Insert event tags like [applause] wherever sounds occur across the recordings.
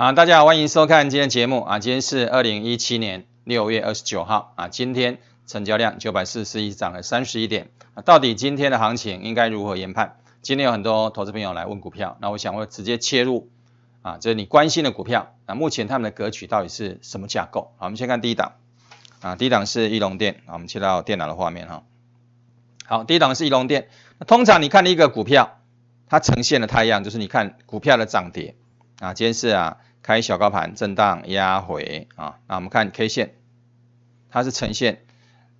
啊，大家好，欢迎收看今天节目啊，今天是二零一七年六月二十九号啊，今天成交量九百四十一，涨了三十一点啊，到底今天的行情应该如何研判？今天有很多投资朋友来问股票，那我想会直接切入啊，就是你关心的股票啊，目前他们的格局到底是什么架构？好，我们先看第一档啊，第一档是翼龙电啊，我们切到电脑的画面哈。好，第一档是翼龙电，那通常你看一个股票，它呈现的太阳就是你看股票的涨跌啊，今天是啊。开小高盘，震荡压回啊！那我们看 K 线，它是呈现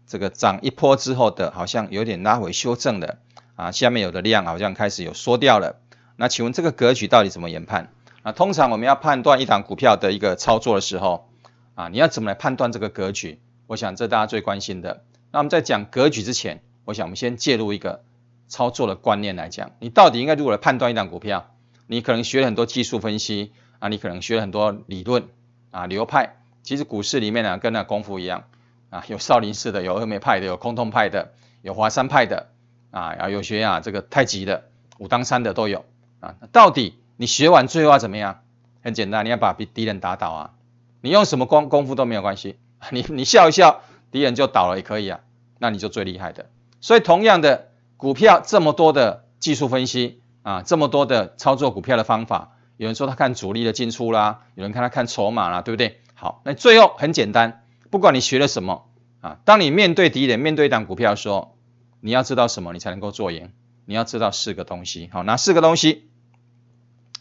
这个涨一波之后的，好像有点拉回修正的啊。下面有的量好像开始有缩掉了。那请问这个格局到底怎么研判？那通常我们要判断一档股票的一个操作的时候啊，你要怎么来判断这个格局？我想这大家最关心的。那我们在讲格局之前，我想我们先介入一个操作的观念来讲，你到底应该如何判断一档股票？你可能学了很多技术分析。啊，你可能学了很多理论啊流派，其实股市里面呢跟那功夫一样啊，有少林寺的，有峨眉派的，有崆峒派的，有华山派的啊，然后有学啊这个太极的，武当山的都有啊。到底你学完最后要怎么样？很简单，你要把敌人打倒啊，你用什么功功夫都没有关系，[laughs] 你你笑一笑，敌人就倒了也可以啊，那你就最厉害的。所以同样的股票这么多的技术分析啊，这么多的操作股票的方法。有人说他看主力的进出啦，有人看他看筹码啦，对不对？好，那最后很简单，不管你学了什么啊，当你面对敌人，面对一档股票，的候，你要知道什么，你才能够做赢？你要知道四个东西，好，那四个东西，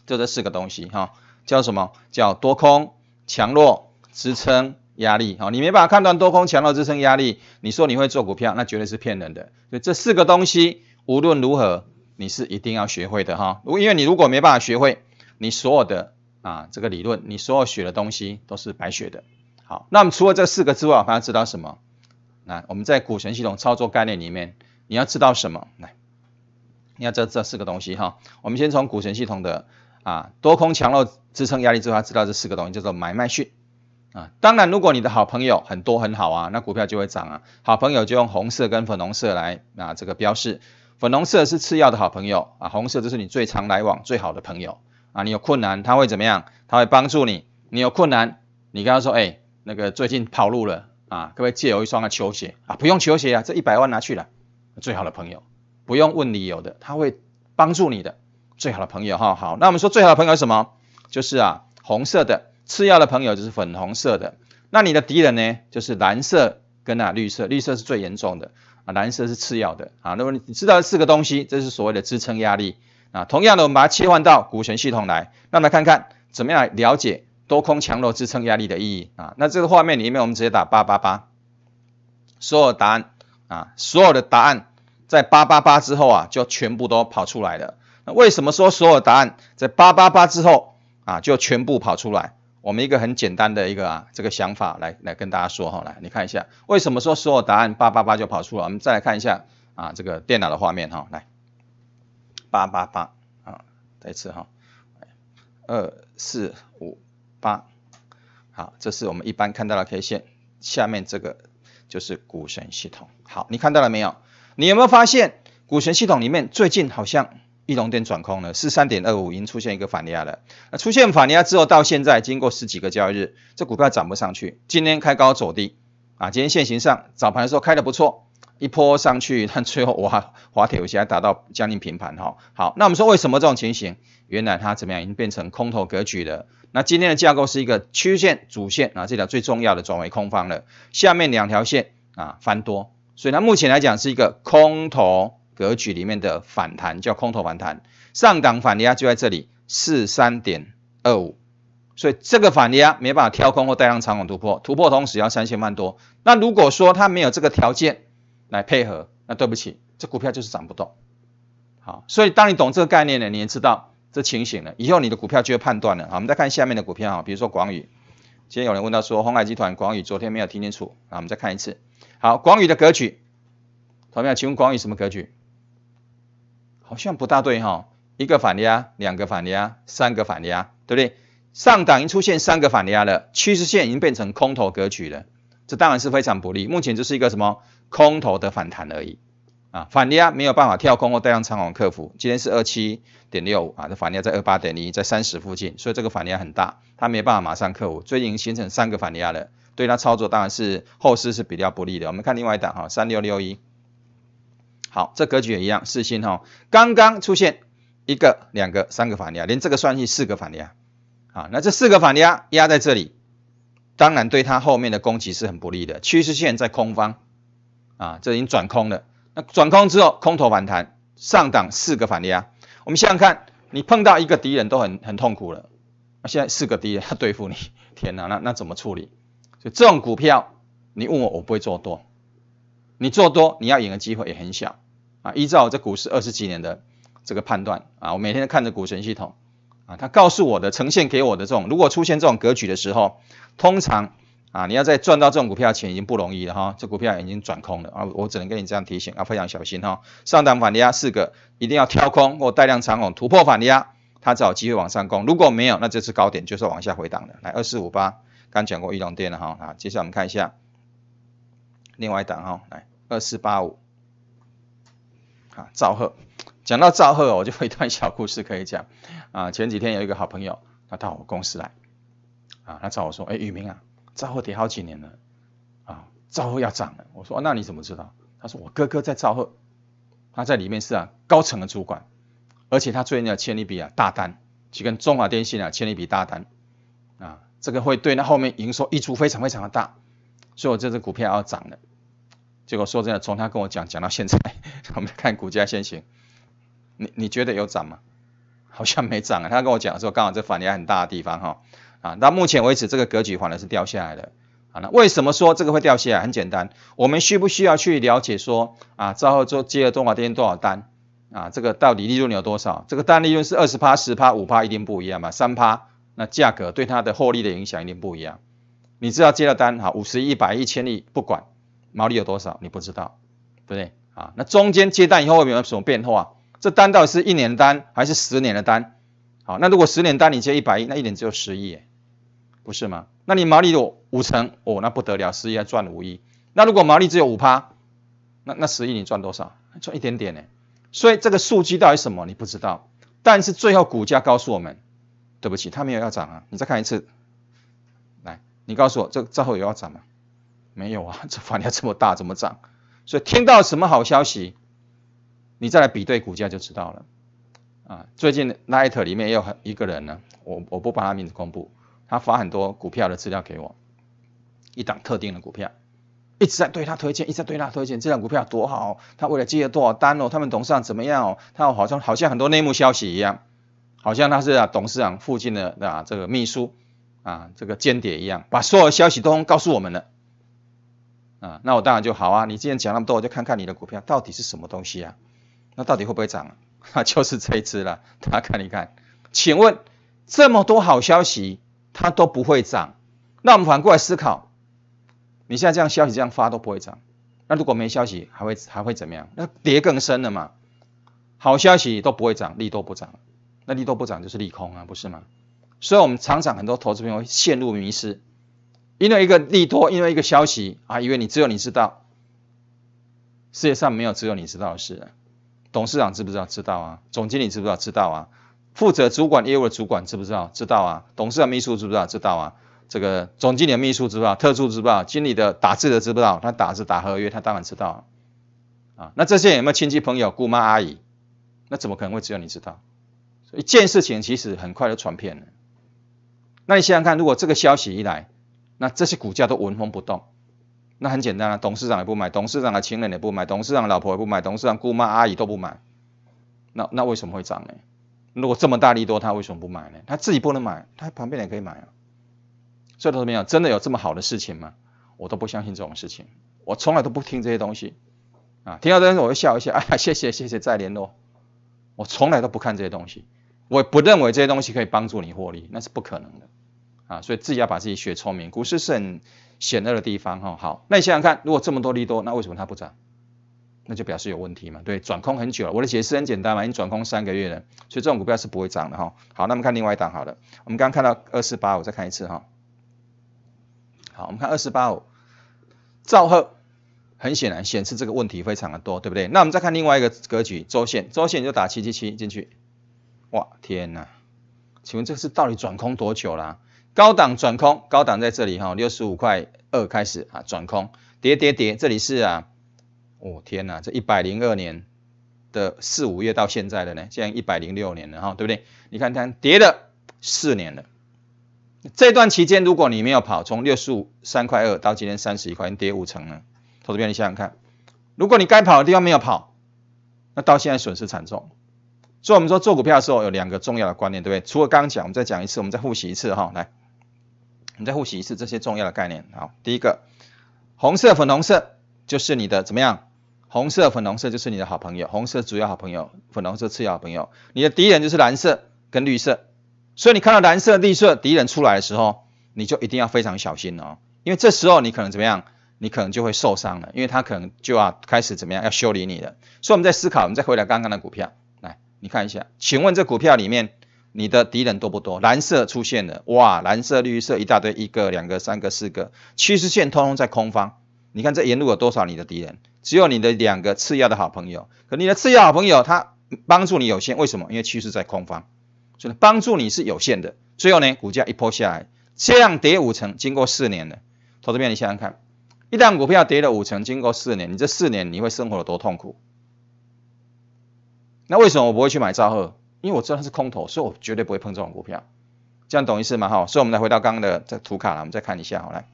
就这四个东西，哈，叫什么？叫多空强弱支撑压力，好，你没办法判断多空强弱支撑压力，你说你会做股票，那绝对是骗人的。所以这四个东西，无论如何你是一定要学会的，哈，如因为你如果没办法学会。你所有的啊这个理论，你所有学的东西都是白学的。好，那么除了这四个之外，还要知道什么？那我们在股神系统操作概念里面，你要知道什么？来，你要知道这四个东西哈。我们先从股神系统的啊多空强弱支撑压力之后，知道这四个东西叫做买卖讯啊。当然，如果你的好朋友很多很好啊，那股票就会涨啊。好朋友就用红色跟粉红色来啊这个标示，粉红色是次要的好朋友啊，红色就是你最常来往最好的朋友。啊，你有困难，他会怎么样？他会帮助你。你有困难，你跟他说，哎，那个最近跑路了啊，各位借我一双的球鞋啊，不用球鞋啊，这一百万拿去了。最好的朋友，不用问理由的，他会帮助你的。最好的朋友哈，好，那我们说最好的朋友是什么？就是啊，红色的次要的朋友就是粉红色的。那你的敌人呢？就是蓝色跟啊绿色，绿色是最严重的啊，蓝色是次要的啊。那么你知道四个东西，这是所谓的支撑压力。啊，同样的，我们把它切换到股权系统来，那他看看怎么样了解多空强弱支撑压力的意义啊。那这个画面里面，我们直接打八八八，所有答案啊，所有的答案在八八八之后啊，就全部都跑出来了。那为什么说所有答案在八八八之后啊，就全部跑出来？我们一个很简单的一个啊，这个想法来来跟大家说哈，来你看一下，为什么说所有答案八八八就跑出了？我们再来看一下啊，这个电脑的画面哈，来。八八八啊，再次哈，二四五八，好，这是我们一般看到的 K 线，下面这个就是股神系统。好，你看到了没有？你有没有发现股神系统里面最近好像一龙变转空了？四三点二五已经出现一个反压了。那出现反压之后，到现在经过十几个交易日，这股票涨不上去。今天开高走低啊，今天现行上早盘的时候开的不错。一波上去，但最后哇，滑铁油气还达到将近平盘哈。好，那我们说为什么这种情形？原来它怎么样，已经变成空头格局了。那今天的架构是一个曲线主线啊，这条最重要的转为空方了。下面两条线啊翻多，所以它目前来讲是一个空头格局里面的反弹，叫空头反弹。上档反压就在这里，四三点二五。所以这个反压没办法跳空或带上长管突破，突破同时要三千万多。那如果说它没有这个条件，来配合，那对不起，这股票就是涨不动。好，所以当你懂这个概念了，你也知道这情形了，以后你的股票就会判断了。好，我们再看下面的股票哈，比如说广宇。今天有人问到说，宏海集团、广宇，昨天没有听清楚啊。我们再看一次。好，广宇的格局，同学们，请问广宇什么格局？好像不大对哈，一个反压，两个反压，三个反压，对不对？上档已经出现三个反压了，趋势线已经变成空头格局了，这当然是非常不利。目前就是一个什么？空头的反弹而已，啊，反压没有办法跳空或带上仓往克服。今天是二七点六啊，这反压在二八点一，在三十附近，所以这个反压很大，它没办法马上克服。最近形成三个反压了，对它操作当然是后市是比较不利的。我们看另外一档哈，三六六一，好，这格局也一样，四星哈，刚刚出现一个、两个、三个反压，连这个算是四个反压啊。那这四个反压压在这里，当然对它后面的攻击是很不利的。趋势线在空方。啊，这已经转空了。那转空之后，空头反弹，上档四个反力啊。我们想想看，你碰到一个敌人都很很痛苦了，那现在四个敌人要对付你，天哪，那那怎么处理？所以这种股票，你问我，我不会做多。你做多，你要赢的机会也很小啊。依照这股市二十几年的这个判断啊，我每天都看着股神系统啊，他告诉我的，呈现给我的这种，如果出现这种格局的时候，通常。啊，你要再赚到这种股票钱已经不容易了哈，这股票已经转空了啊，我只能跟你这样提醒啊，非常小心哈。上档反压四个，一定要跳空或带量长虹突破反压，它才有机会往上攻。如果没有，那这次高点就是往下回档的。来二四五八，刚讲过玉龙电了哈啊，接下来我们看一下另外一档哈，来二四八五，啊赵赫，讲到赵赫，我就一段小故事可以讲啊。前几天有一个好朋友，他到我公司来啊，他找我说，哎，宇明啊。兆和跌好几年了，啊，兆和要涨了。我说那你怎么知道？他说我哥哥在兆和，他在里面是啊高层的主管，而且他最近要签一笔啊大单，去跟中华电信啊签一笔大单，啊，这个会对那后面营收溢出非常非常的大，所以我这支股票要涨了。结果说真的，从他跟我讲讲到现在，[laughs] 我们看股价先行，你你觉得有涨吗？好像没涨啊。他跟我讲说，刚好这反应很大的地方哈。啊，到目前为止，这个格局反而是掉下来的。啊，那为什么说这个会掉下来？很简单，我们需不需要去了解说，啊，之后做接了中华电多少单？啊，这个到底利润有多少？这个单利润是二十八、十趴、五趴，一定不一样嘛？三趴，那价格对它的获利的影响一定不一样。你知道接了单，好，五十亿、一百亿、一千亿，不管毛利有多少，你不知道，对不对？啊，那中间接单以后有没有什么变化？这单到底是一年单还是十年的单？好，那如果十年单你接一百亿，那一年只有十亿。不是吗？那你毛利有五成，哦，那不得了，十亿还赚五亿。那如果毛利只有五趴，那那十亿你赚多少？赚一点点呢。所以这个数据到底什么？你不知道。但是最后股价告诉我们，对不起，它没有要涨啊。你再看一次，来，你告诉我，这这会又要涨吗？没有啊，[laughs] 这房价这么大，怎么涨？所以听到什么好消息，你再来比对股价就知道了啊。最近 Light 里面也有很一个人呢，我我不把他名字公布。他发很多股票的资料给我，一档特定的股票，一直在对他推荐，一直在对他推荐。这档股票多好，他为了接了多少单哦，他们董事长怎么样哦？他好像好像很多内幕消息一样，好像他是啊董事长附近的啊这个秘书啊这个间谍一样，把所有消息都告诉我们了啊。那我当然就好啊。你既然讲那么多，我就看看你的股票到底是什么东西啊？那到底会不会涨？那 [laughs] 就是这次了。大家看一看，请问这么多好消息？它都不会涨，那我们反过来思考，你现在这样消息这样发都不会涨，那如果没消息还会还会怎么样？那跌更深了嘛？好消息都不会涨，利多不涨，那利多不涨就是利空啊，不是吗？所以我们常常很多投资朋友陷入迷失，因为一个利多，因为一个消息啊，因为你只有你知道，世界上没有只有你知道的事，董事长知不知道？知道啊？总经理知不知道？知道啊？负责主管业务的主管知不知道？知道啊！董事长秘书知不知道？知道啊！这个总经理秘书知不知道？特殊知不知道？经理的打字的知不知道？他打字打合约，他当然知道啊！那这些有没有亲戚朋友、姑妈阿姨？那怎么可能会只有你知道？一件事情其实很快就传遍了。那你想想看，如果这个消息一来，那这些股价都纹风不动，那很简单啊！董事长也不买，董事长的情人也不买，董事长老婆也不买，董事长姑妈阿姨都不买，那那为什么会涨呢？如果这么大力多，他为什么不买呢？他自己不能买，他旁边也可以买啊。所以同学们有，真的有这么好的事情吗？我都不相信这种事情，我从来都不听这些东西啊。听到这些我就笑一笑，哎呀，谢谢谢谢，再联络。我从来都不看这些东西，我不认为这些东西可以帮助你获利，那是不可能的啊。所以自己要把自己学聪明，股市是很险恶的地方哈。好，那你想想看，如果这么多利多，那为什么它不涨？那就表示有问题嘛，对，转空很久了，我的解释很简单嘛，已经转空三个月了，所以这种股票是不会涨的哈。好，那么看另外一档好了，我们刚刚看到二四八五，再看一次哈。好，我们看二四八五，兆赫，很显然显示这个问题非常的多，对不对？那我们再看另外一个格局周线，周线就打七七七进去，哇天呐，请问这是到底转空多久啦？高档转空，高档在这里哈，六十五块二开始啊，转空，跌跌跌，这里是啊。哦天哪，这一百零二年的四五月到现在的呢，现在一百零六年了哈，对不对？你看它跌了四年了，这段期间如果你没有跑，从六十五三块二到今天三十一块你跌五成了。投资边你想想看，如果你该跑的地方没有跑，那到现在损失惨重。所以我们说做股票的时候有两个重要的观念，对不对？除了刚刚讲，我们再讲一次，我们再复习一次哈，来，我们再复习一次这些重要的概念。好，第一个，红色粉红色就是你的怎么样？红色、粉红色就是你的好朋友，红色主要好朋友，粉红色次要好朋友。你的敌人就是蓝色跟绿色，所以你看到蓝色、绿色敌人出来的时候，你就一定要非常小心哦，因为这时候你可能怎么样，你可能就会受伤了，因为他可能就要开始怎么样，要修理你了。所以我们在思考，我们再回来刚刚的股票，来你看一下，请问这股票里面你的敌人多不多？蓝色出现了，哇，蓝色、绿色一大堆，一个、两个、三个、四个，趋势线通通在空方，你看这沿路有多少你的敌人？只有你的两个次要的好朋友，可你的次要好朋友他帮助你有限，为什么？因为趋势在空方，所以帮助你是有限的。最后呢，股价一波下来，这样跌五成，经过四年了，投资者你想想看，一旦股票跌了五成，经过四年，你这四年你会生活有多痛苦？那为什么我不会去买兆赫？因为我知道它是空头，所以我绝对不会碰这种股票。这样懂意思吗？好，所以我们来回到刚刚的这图卡了，我们再看一下，好来。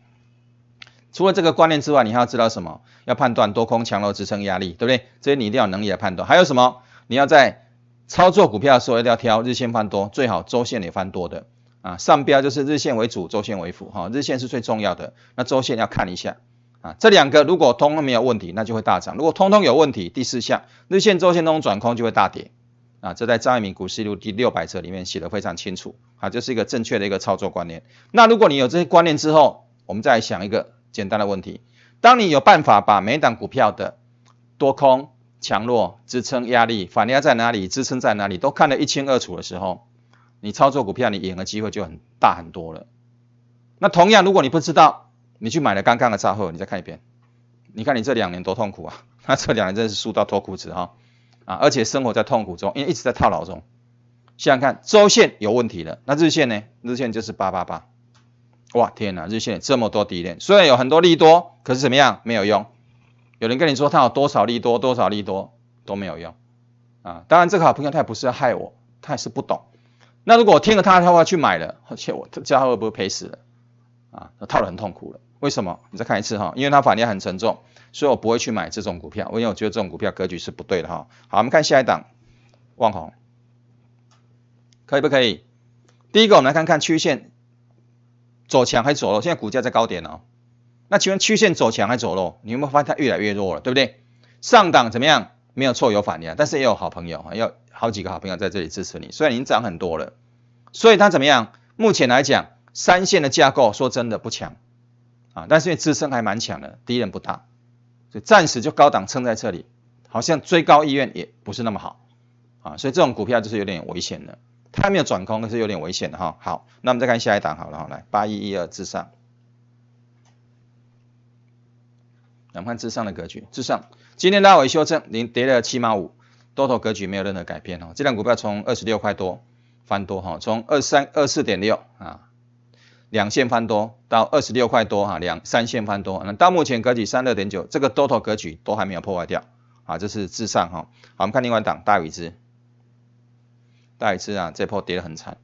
除了这个观念之外，你还要知道什么？要判断多空强弱支撑压力，对不对？这些你一定要能力来判断。还有什么？你要在操作股票的时候，一定要挑日线翻多，最好周线也翻多的啊。上标就是日线为主，周线为辅，哈，日线是最重要的。那周线要看一下啊。这两个如果通通没有问题，那就会大涨；如果通通有问题，第四项日线、周线中转空就会大跌啊。这在张一鸣《股市录》第六百册里面写的非常清楚啊，这是一个正确的一个操作观念。那如果你有这些观念之后，我们再想一个。简单的问题，当你有办法把每档股票的多空强弱、支撑压力、反压在哪里，支撑在哪里，都看得一清二楚的时候，你操作股票，你赢的机会就很大很多了。那同样，如果你不知道，你去买了刚刚的账户，你再看一遍，你看你这两年多痛苦啊，[laughs] 那这两年真是输到脱裤子哈啊，而且生活在痛苦中，因为一直在套牢中。想想看周线有问题了，那日线呢？日线就是八八八。哇天哪，日线这么多底点，虽然有很多利多，可是怎么样没有用。有人跟你说他有多少利多，多少利多都没有用啊。当然这个好朋友他也不是要害我，他也是不懂。那如果我听了他的话去买了，而且我他会不会赔死了啊？套得很痛苦了。为什么？你再看一次哈，因为它反应很沉重，所以我不会去买这种股票。因为我觉得这种股票格局是不对的哈。好，我们看下一档，旺红，可以不可以？第一个我们来看看曲线。走强还是走弱？现在股价在高点哦。那请问曲线走强还是走弱？你有没有发现它越来越弱了，对不对？上档怎么样？没有错，有反应，但是也有好朋友有好几个好朋友在这里支持你，虽然已经涨很多了。所以它怎么样？目前来讲，三线的架构说真的不强啊，但是因为支撑还蛮强的，敌人不大，所以暂时就高档撑在这里，好像追高意愿也不是那么好啊，所以这种股票就是有点危险的。它没有转空，是有点危险的哈。好，那我们再看下一档好了哈。来，八一一二至上，两盘至上的格局，至上。今天拉尾修正，零跌了七毛五，多头格局没有任何改变哦。这辆股票从二十六块多翻多哈，从二三二四点六啊，两线翻多到二十六块多哈，两三线翻多。那到目前格局三六点九，这个多头格局都还没有破坏掉啊，这是至上哈。好，我们看另外一档大禹之。大禹之啊，这波跌得很惨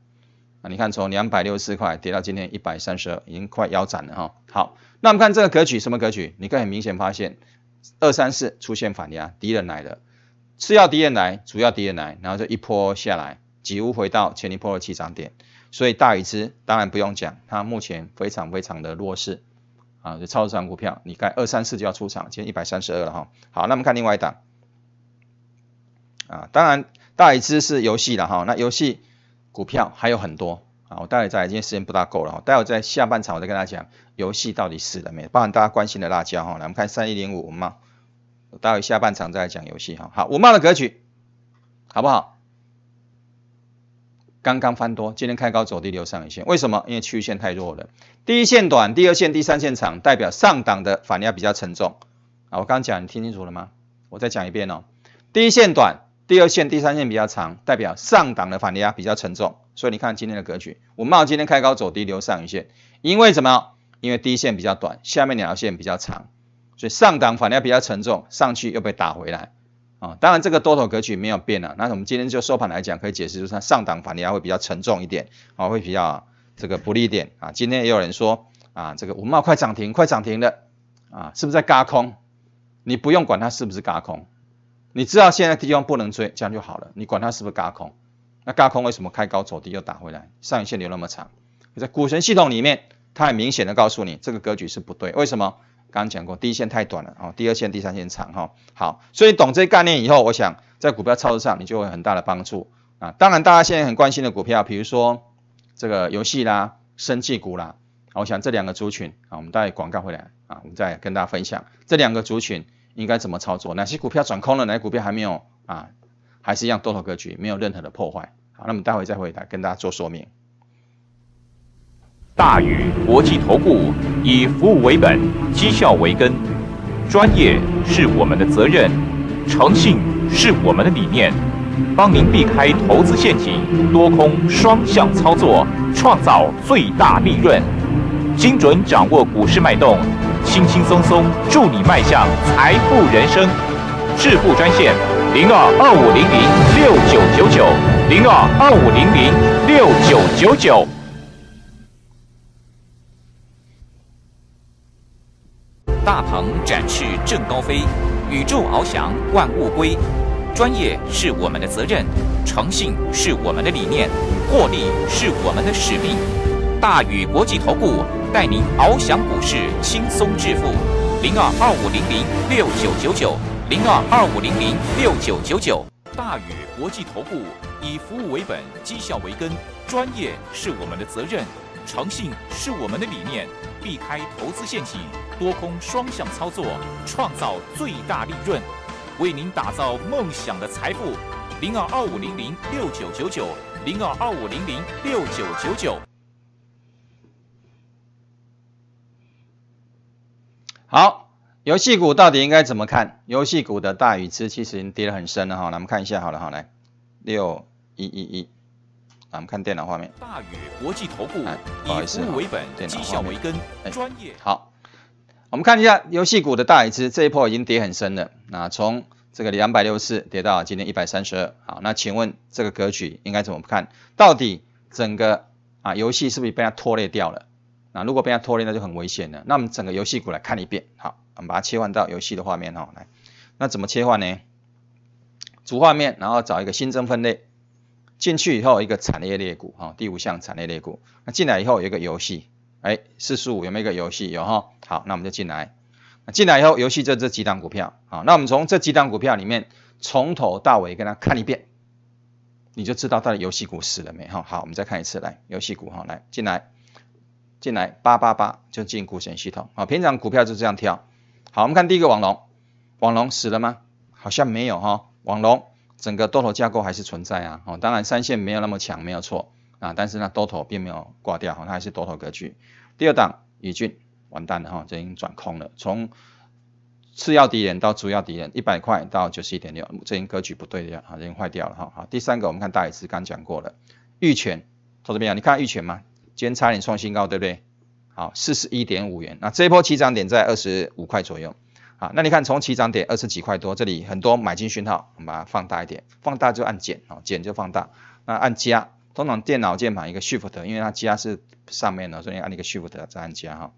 啊！你看从两百六十四块跌到今天一百三十二，已经快腰斩了哈。好，那我们看这个格局什么格局？你以很明显发现二三四出现反压，敌人来了，次要敌人来，主要敌人来，然后就一波下来，几乎回到前一波的起涨点。所以大禹之当然不用讲，它目前非常非常的弱势啊，就超市场股票，你看二三四就要出场，今天一百三十二了哈。好，那我们看另外一档啊，当然。下一支是游戏了哈，那游戏股票还有很多啊，我待会再，今天时间不大够了哈，待会在下半场我再跟大家讲游戏到底死了没，包含大家关心的辣椒哈，来我们看三一零五五毛，待会下半场再来讲游戏哈，好五毛的格局好不好？刚刚翻多，今天开高走低，留上影线，为什么？因为区域线太弱了，第一线短，第二线、第三线长，代表上档的反压比较沉重啊，我刚讲你听清楚了吗？我再讲一遍哦，第一线短。第二线、第三线比较长，代表上档的反压比较沉重，所以你看今天的格局，五茂今天开高走低，留上影线，因为什么？因为第一线比较短，下面两条线比较长，所以上档反压比较沉重，上去又被打回来啊。当然这个多头格局没有变啊。那我们今天就收盘来讲，可以解释就是上上档反压会比较沉重一点啊，会比较这个不利点啊。今天也有人说啊，这个五茂快涨停，快涨停了啊，是不是在嘎空？你不用管它是不是嘎空。你知道现在地方不能追，这样就好了。你管它是不是嘎空，那嘎空为什么开高走低又打回来？上影线留那么长，在股神系统里面，它很明显的告诉你这个格局是不对。为什么？刚刚讲过，第一线太短了哦，第二线、第三线长哈。好，所以懂这些概念以后，我想在股票操作上你就会很大的帮助啊。当然，大家现在很关心的股票，比如说这个游戏啦、生技股啦，我想这两个族群啊，我们待广告回来啊，我们再跟大家分享这两个族群。应该怎么操作？哪些股票转空了？哪些股票还没有啊？还是一样多头格局，没有任何的破坏。好，那么待会再回来跟大家做说明。大宇国际投顾以服务为本，绩效为根，专业是我们的责任，诚信是我们的理念，帮您避开投资陷阱，多空双向操作，创造最大利润，精准掌握股市脉动。轻轻松松助你迈向财富人生，致富专线零二二五零零六九九九零二二五零零六九九九。大鹏展翅正高飞，宇宙翱翔万物归。专业是我们的责任，诚信是我们的理念，获利是我们的使命。大宇国际投顾。带您翱翔股市，轻松致富。零二二五零零六九九九，零二二五零零六九九九。大宇国际投顾，以服务为本，绩效为根，专业是我们的责任，诚信是我们的理念。避开投资陷阱，多空双向操作，创造最大利润，为您打造梦想的财富。零二二五零零六九九九，零二二五零零六九九九。好，游戏股到底应该怎么看？游戏股的大禹知其实已经跌得很深了哈，那我们看一下好了，好来六一一一，来我们看电脑画面。大禹国际头部，以物为本，绩效为根，专业。好，我们看一下游戏股的大禹知，这一波已经跌很深了，那从这个两百六十四跌到今天一百三十二，好，那请问这个格局应该怎么看？到底整个啊游戏是不是被它拖累掉了？那如果被它拖累，那就很危险了。那我们整个游戏股来看一遍，好，我们把它切换到游戏的画面哈，来，那怎么切换呢？主画面，然后找一个新增分类，进去以后一个产业类股哈，第五项产业类股，那进来以后有一个游戏，哎，四十五有没有一个游戏有哈，好，那我们就进来，进来以后游戏这这几档股票，好，那我们从这几档股票里面从头到尾跟它看一遍，你就知道到底游戏股死了没哈。好，我们再看一次来，游戏股哈，来进来。进来八八八就进股神系统啊，平常股票就这样跳。好，我们看第一个网龙，网龙死了吗？好像没有哈，网龙整个多头架构还是存在啊。哦，当然三线没有那么强，没有错啊，但是呢多头并没有挂掉哈，它还是多头格局。第二档宇俊完蛋了哈，已经转空了，从次要敌人到主要敌人，一百块到九十一点六，已经格局不对了，已经坏掉了哈。好，第三个我们看大禹智刚讲过了，玉泉从朋友，你看玉泉吗？今天差点创新高，对不对？好，四十一点五元。那这一波起涨点在二十五块左右。好，那你看从起涨点二十几块多，这里很多买进讯号，我们把它放大一点。放大就按减哦，减就放大。那按加，通常电脑键盘一个 shift，因为它加是上面的，所以按一个 shift 再按加哈。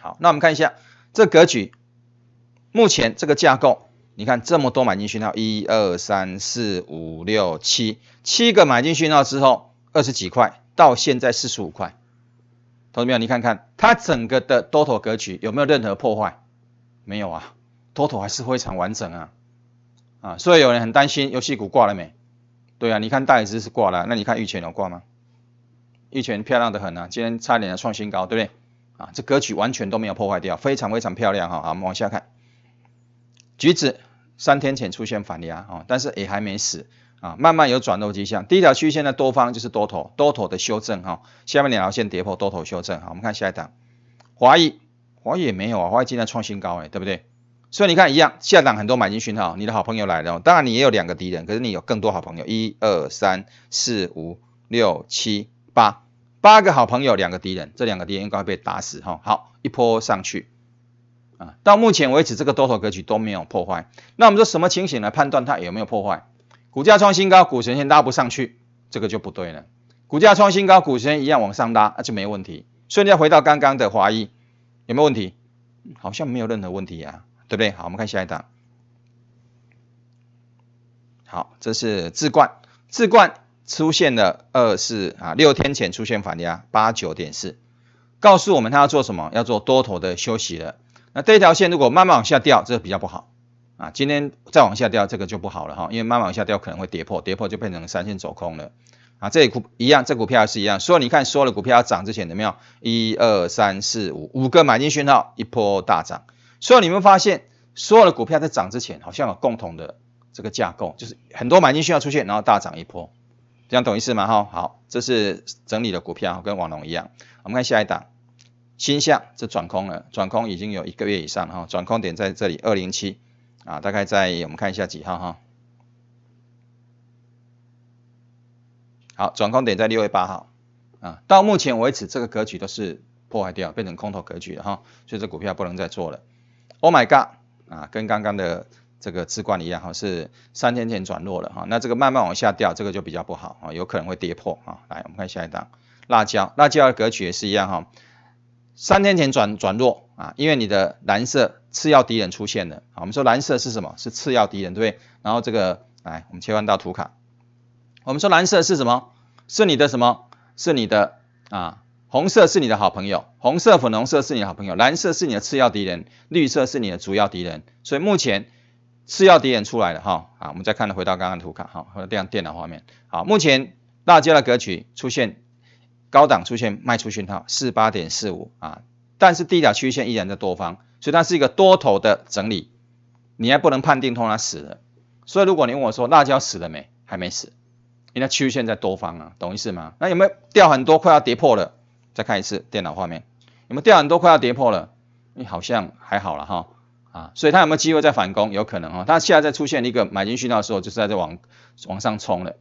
好，那我们看一下这格局，目前这个架构，你看这么多买进讯号，一二三四五六七，七个买进讯号之后二十几块。到现在四十五块，同志们，你看看它整个的多头格局有没有任何破坏？没有啊，多头还是非常完整啊，啊，所以有人很担心游戏股挂了没？对啊，你看大理石是挂了，那你看玉泉有挂吗？玉泉漂亮的很啊，今天差点要创新高，对不对？啊，这格局完全都没有破坏掉，非常非常漂亮哈。好，我们往下看，橘子三天前出现反压哦，但是也还没死。啊，慢慢有转弱迹象。第一条曲线呢，多方就是多头，多头的修正哈。下面两条线跌破多头修正哈。我们看下一档，华谊，华谊没有啊，华谊今天创新高哎，对不对？所以你看一样，下档很多买进讯号，你的好朋友来了，当然你也有两个敌人，可是你有更多好朋友，一二三四五六七八，八个好朋友，两个敌人，这两个敌人应该被打死哈。好，一波上去啊，到目前为止这个多头格局都没有破坏。那我们说什么情形来判断它有没有破坏？股价创新高，股神先拉不上去，这个就不对了。股价创新高，股神一样往上拉，那就没问题。所以回到刚刚的华裔，有没有问题？好像没有任何问题呀，对不对？好，我们看下一档。好，这是智冠，智冠出现了二四啊六天前出现反压八九点四，告诉我们它要做什么？要做多头的休息了。那这一条线如果慢慢往下掉，这比较不好。啊，今天再往下掉，这个就不好了哈，因为慢慢往下掉可能会跌破，跌破就变成三线走空了。啊，这股一样，这股票也是一样。所以你看，所有的股票要涨之前有没有？一二三四五，五个买进讯号，一波大涨。所以你们发现，所有的股票在涨之前，好像有共同的这个架构，就是很多买进讯号出现，然后大涨一波，这样懂意思吗？哈，好，这是整理的股票，跟王龙一样。我们看下一档，新向这转空了，转空已经有一个月以上哈，转空点在这里二零七。啊，大概在我们看一下几号哈？好转空点在六月八号啊。到目前为止，这个格局都是破坏掉，变成空头格局了哈，所以这股票不能再做了。Oh my god！啊，跟刚刚的这个置瓜一样哈，是三天前转弱了哈，那这个慢慢往下掉，这个就比较不好啊，有可能会跌破啊。来，我们看下一档辣椒，辣椒的格局也是一样哈。三天前转转弱啊，因为你的蓝色次要敌人出现了啊。我们说蓝色是什么？是次要敌人，对不对？然后这个，来，我们切换到图卡。我们说蓝色是什么？是你的什么？是你的啊。红色是你的好朋友，红色粉红色是你的好朋友，蓝色是你的次要敌人，绿色是你的主要敌人。所以目前次要敌人出来了哈。啊，我们再看，回到刚刚图卡，哈，回到电电脑画面。好，目前大家的格局出现。高档出现卖出讯号，四八点四五啊，但是低档条区线依然在多方，所以它是一个多头的整理，你还不能判定通它死了。所以如果你问我说辣椒死了没？还没死，因为区域线在多方啊，懂意思吗？那有没有掉很多快要跌破了？再看一次电脑画面，有没有掉很多快要跌破了？你好像还好了哈啊，所以它有没有机会再反攻？有可能啊，它现在在出现一个买进讯号的时候，就是在这往往上冲了。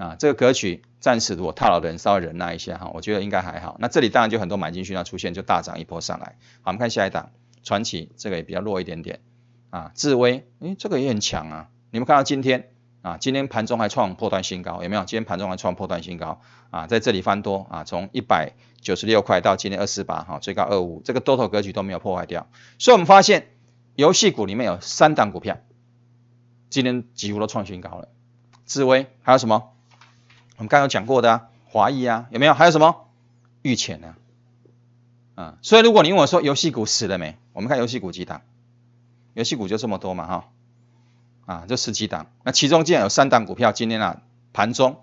啊，这个格局暂时如果套牢的人稍微忍耐一下哈，我觉得应该还好。那这里当然就很多买进去，要出现就大涨一波上来。好，我们看下一档传奇，这个也比较弱一点点啊。智威，哎，这个也很强啊。你们看到今天啊，今天盘中还创破断新高，有没有？今天盘中还创破断新高啊，在这里翻多啊，从一百九十六块到今天二四八哈，最高二五，这个多头格局都没有破坏掉。所以我们发现游戏股里面有三档股票，今天几乎都创新高了。智威还有什么？我们刚刚讲过的华裔啊，有没有？还有什么御前呢？啊，所以如果你问我说游戏股死了没？我们看游戏股几档，游戏股就这么多嘛，哈，啊，就十几档。那其中竟然有三档股票今天啊盘中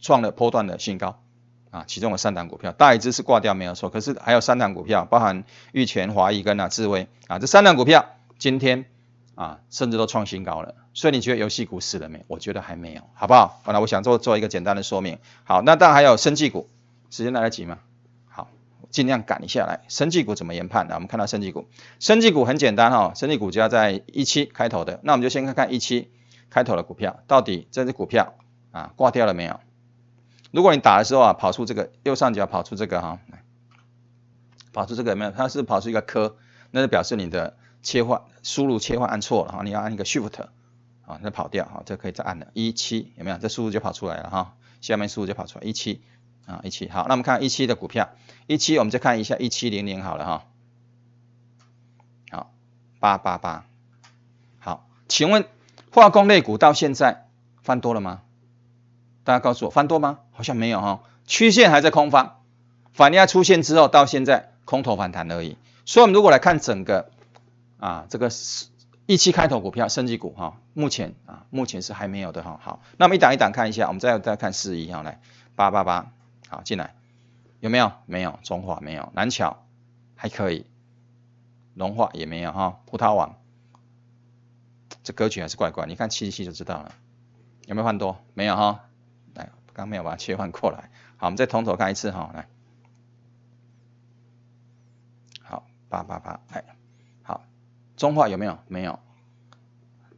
创了波段的新高，啊，其中有三档股票，大一只是挂掉没有错，可是还有三档股票，包含玉泉、华裔跟啊智威啊，这三档股票今天。啊，甚至都创新高了，所以你觉得游戏股死了没？我觉得还没有，好不好？了，我想做做一个简单的说明。好，那当然还有生技股，时间来得及吗？好，尽量赶一下来。生技股怎么研判呢？我们看到生技股，生技股很简单哈，生技股就要在一七开头的，那我们就先看看一七开头的股票到底这只股票啊挂掉了没有？如果你打的时候啊跑出这个右上角跑出这个哈，跑出这个没有？它是跑出一个科，那就表示你的。切换输入切换按错了哈，你要按一个 shift 啊，那跑掉哈，这可以再按的。一七有没有？这输入就跑出来了哈，下面输入就跑出来一七啊一七。好，那我们看一七的股票，一七我们再看一下一七零零好了哈。好，八八八。好，请问化工类股到现在翻多了吗？大家告诉我翻多吗？好像没有哈，曲线还在空方，反压出现之后到现在空头反弹而已。所以我们如果来看整个。啊，这个是一期开头股票、升级股哈，目前啊，目前是还没有的哈。好，那么一档一档看一下，我们再再看四一哈，来八八八，好进来，有没有？没有，中华没有，南桥还可以，龙华也没有哈，葡萄网，这格局还是怪怪。你看七七就知道了，有没有换多？没有哈，来，刚没有把它切换过来。好，我们再从头看一次哈，来，好八八八，来。中化有没有？没有，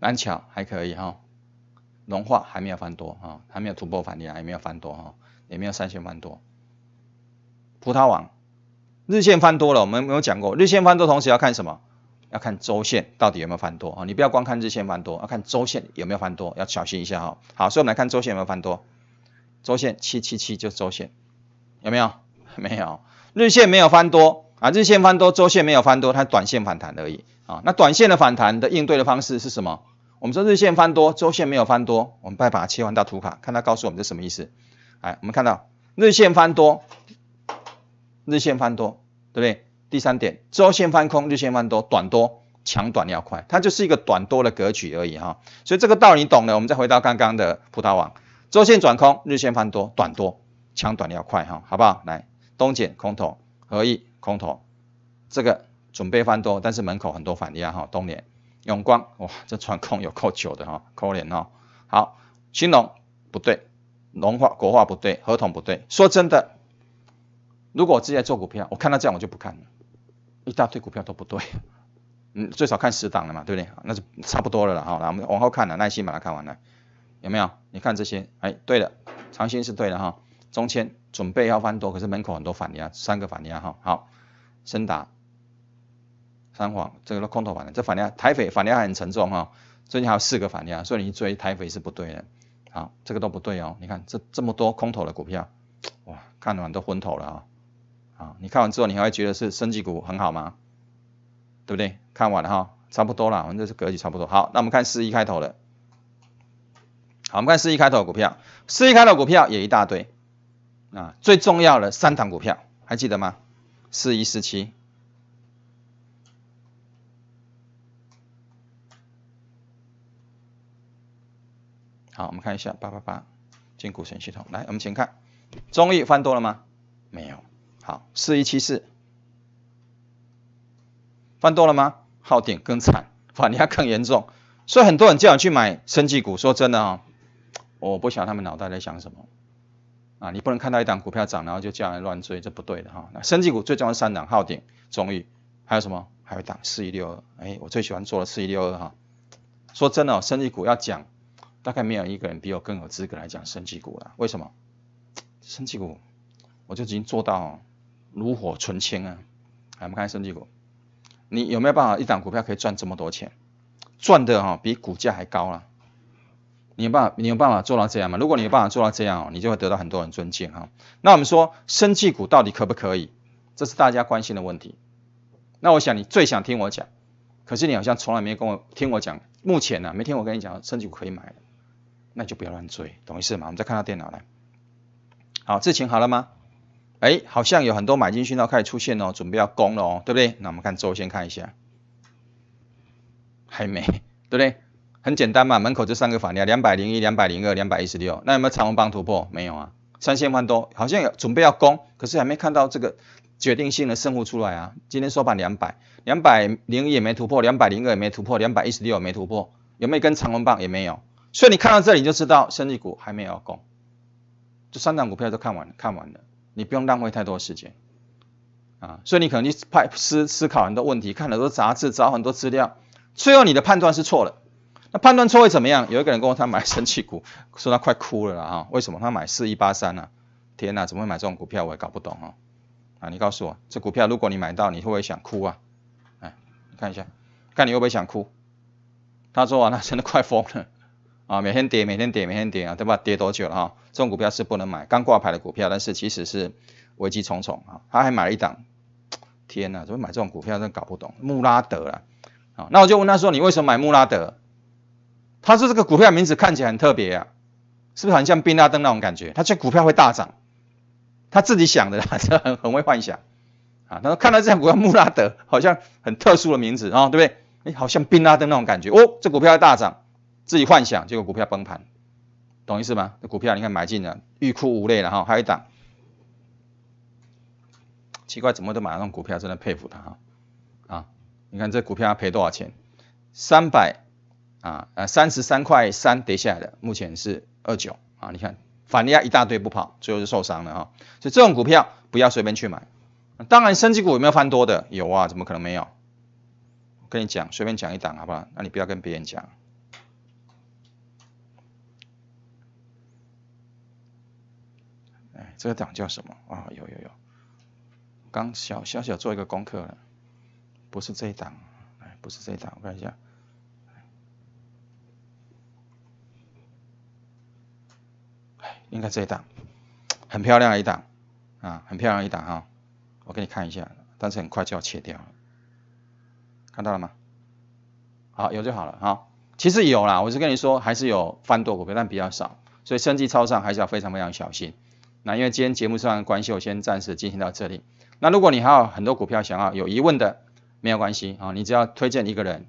蓝桥还可以哈，融化还没有翻多哈，还没有突破反弹，也没有翻多哈，也没有三千翻多。葡萄网日线翻多了，我们没有讲过，日线翻多同时要看什么？要看周线到底有没有翻多啊！你不要光看日线翻多，要看周线有没有翻多，要小心一下哈。好，所以我们来看周线有没有翻多，周线七七七就周线有没有？没有，日线没有翻多啊，日线翻多，周线没有翻多，它短线反弹而已。啊，那短线的反弹的应对的方式是什么？我们说日线翻多，周线没有翻多，我们再把它切换到图卡，看它告诉我们这什么意思？哎，我们看到日线翻多，日线翻多，对不对？第三点，周线翻空，日线翻多，短多强，短要快，它就是一个短多的格局而已哈。所以这个道理你懂了，我们再回到刚刚的葡萄网，周线转空，日线翻多，短多强，短要快哈，好不好？来，东减空头合一空头，这个。准备翻多，但是门口很多反压哈。东联永光，哇，这串控有够久的哈，扣脸哦。好，兴隆不对，龙化国化不对，合同不对。说真的，如果我自己做股票，我看到这样我就不看了，一大堆股票都不对，嗯，最少看十档了嘛，对不对？那就差不多了了哈。来，我们往后看了，耐心把它看完了，有没有？你看这些，哎，对的，长兴是对的哈。中签准备要翻多，可是门口很多反压，三个反压哈。好，申达。三晃，这个都空头反弹，这反量台匪反压很沉重哈，最近还有四个反量，所以你追台匪是不对的，好，这个都不对哦，你看这这么多空头的股票，哇，看完都昏头了啊，好，你看完之后，你还会觉得是升级股很好吗？对不对？看完了哈，差不多了，我们这是格局差不多，好，那我们看四一开头的，好，我们看四一开头股票，四一开头股票也一大堆，啊，最重要的三档股票还记得吗？四一四七。好，我们看一下八八八进股神系统。来，我们请看中意翻多了吗？没有。好，四一七四翻多了吗？耗顶更惨，反而要更严重。所以很多人叫我去买升级股，说真的啊，我不晓得他们脑袋在想什么啊。你不能看到一档股票涨，然后就叫人乱追，这不对的哈。那升级股最重要是三档耗顶中意，还有什么？还有档四一六二。哎，我最喜欢做的四一六二哈。说真的，哦，升级股要讲。大概没有一个人比我更有资格来讲生技股了。为什么？生技股我就已经做到炉火纯青啊！哎，我们看生技股，你有没有办法一档股票可以赚这么多钱？赚的啊，比股价还高了。你有办法？你有办法做到这样吗？如果你有办法做到这样，你就会得到很多人尊敬哈。那我们说生技股到底可不可以？这是大家关心的问题。那我想你最想听我讲，可是你好像从来没有跟我听我讲，目前呢没听我跟你讲生技股可以买。那就不要乱追，懂意思吗？我们再看到电脑来，好，之前好了吗？哎，好像有很多买进去呢，开始出现哦，准备要攻了哦，对不对？那我们看周线看一下，还没，对不对？很简单嘛，门口这三个反压，两百零一、两百零二、两百一十六，那有没有长纹棒突破？没有啊，三千万多，好像有准备要攻，可是还没看到这个决定性的胜负出来啊。今天收盘两百，两百零一也没突破，两百零二也没突破，两百一十六没突破，有没有一根长纹棒也没有。所以你看到这里你就知道，生奇股还没有要攻，这三档股票都看完了，看完了，你不用浪费太多时间啊。所以你可能去思思考很多问题，看很多杂志，找很多资料，最后你的判断是错了。那判断错会怎么样？有一个人跟我他买生奇股，说他快哭了啊，哈。为什么他买四一八三呢？天哪，怎么会买这种股票？我也搞不懂啊。啊，你告诉我，这股票如果你买到，你会不会想哭啊？哎，看一下，看你会不会想哭？他说完了，真的快疯了。啊，每天跌，每天跌，每天跌啊，对吧？跌多久了哈？这种股票是不能买，刚挂牌的股票，但是其实是危机重重啊。他还买了一档，天啊，怎么买这种股票？真搞不懂。穆拉德了，啊，那我就问他说，你为什么买穆拉德？他说这个股票名字看起来很特别啊，是不是很像宾拉登那种感觉？他这股票会大涨，他自己想的，很很会幻想啊。他说看到这股股票穆拉德，好像很特殊的名字啊，对不对？哎，好像宾拉登那种感觉，哦，这股票要大涨。自己幻想，结果股票崩盘，懂意思吗？这股票你看买进了，欲哭无泪了哈，还一档，奇怪怎么都买那种股票，真的佩服他哈啊！你看这股票要赔多少钱？三百啊啊，三十三块三跌下来的，目前是二九啊，你看反压一大堆不跑，最后是受伤了哈。所以这种股票不要随便去买。当然，升级股有没有翻多的？有啊，怎么可能没有？我跟你讲，随便讲一档好不好？那你不要跟别人讲。哎，这个档叫什么啊？有有有，刚小小小做一个功课了，不是这一档，哎，不是这一档，我看一下，哎，应该这一档，很漂亮一档啊，很漂亮一档哈，我给你看一下，但是很快就要切掉了，看到了吗？好，有就好了哈，其实有啦，我是跟你说还是有翻多股票，但比较少，所以升级超上还是要非常非常小心。那因为今天节目上的关系，我先暂时进行到这里。那如果你还有很多股票想要有疑问的，没有关系啊，你只要推荐一个人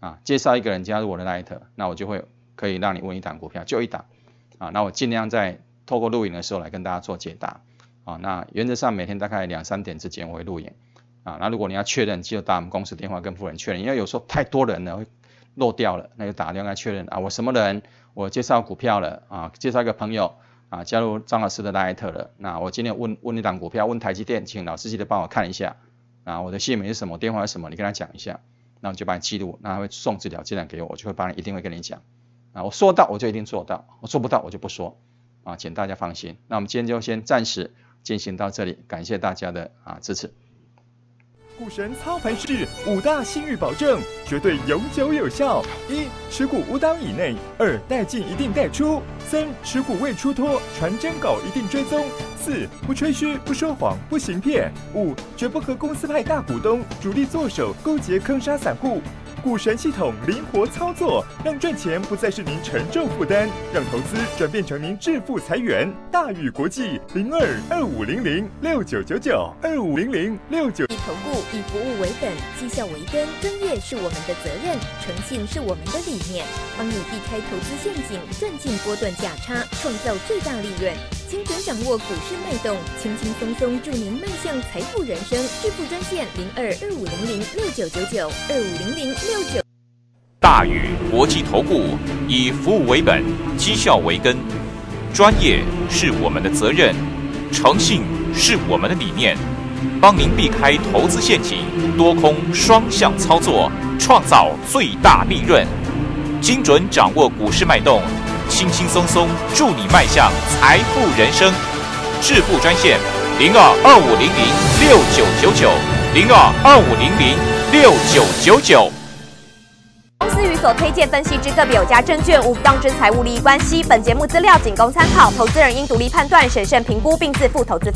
啊，介绍一个人加入我的 h 特，那我就会可以让你问一档股票，就一档啊。那我尽量在透过录影的时候来跟大家做解答啊。那原则上每天大概两三点之间我会录影啊。那如果你要确认，就打我们公司电话跟夫人确认，因为有时候太多人了会漏掉了，那就打电话确认啊。我什么人？我介绍股票了啊，介绍一个朋友。啊，加入张老师的拉艾特了。那我今天问问一档股票，问台积电，请老师记得帮我看一下。啊，我的姓名是什么，电话是什么，你跟他讲一下，那我就把你记录，那会送资料进来给我，我就会帮你一定会跟你讲。啊，我说到我就一定做到，我做不到我就不说。啊，请大家放心。那我们今天就先暂时进行到这里，感谢大家的啊支持。股神操盘室五大信誉保证，绝对永久有效：一、持股五档以内；二、带进一定带出；三、持股未出托，传真稿一定追踪；四、不吹嘘，不说谎，不行骗；五、绝不和公司派大股东、主力做手勾结坑杀散户。股神系统灵活操作，让赚钱不再是您沉重负担，让投资转变成您致富财源。大宇国际零二二五零零六九九九二五零零六九。以投顾，以服务为本，绩效为根，专业是我们的责任，诚信是我们的理念，帮你避开投资陷阱，赚进波段价差，创造最大利润。精准掌握股市脉动，轻轻松松助您迈向财富人生。致富专线零二二五零零六九九九二五零零六九。大宇国际投顾以服务为本，绩效为根，专业是我们的责任，诚信是我们的理念。帮您避开投资陷阱，多空双向操作，创造最大利润。精准掌握股市脉动。轻轻松松助你迈向财富人生，致富专线零二二五零零六九九九零二二五零零六九九九。公司与所推荐分析之个别有价证券无不当之财务利益关系，本节目资料仅供参考，投资人应独立判断、审慎评估并自负投资。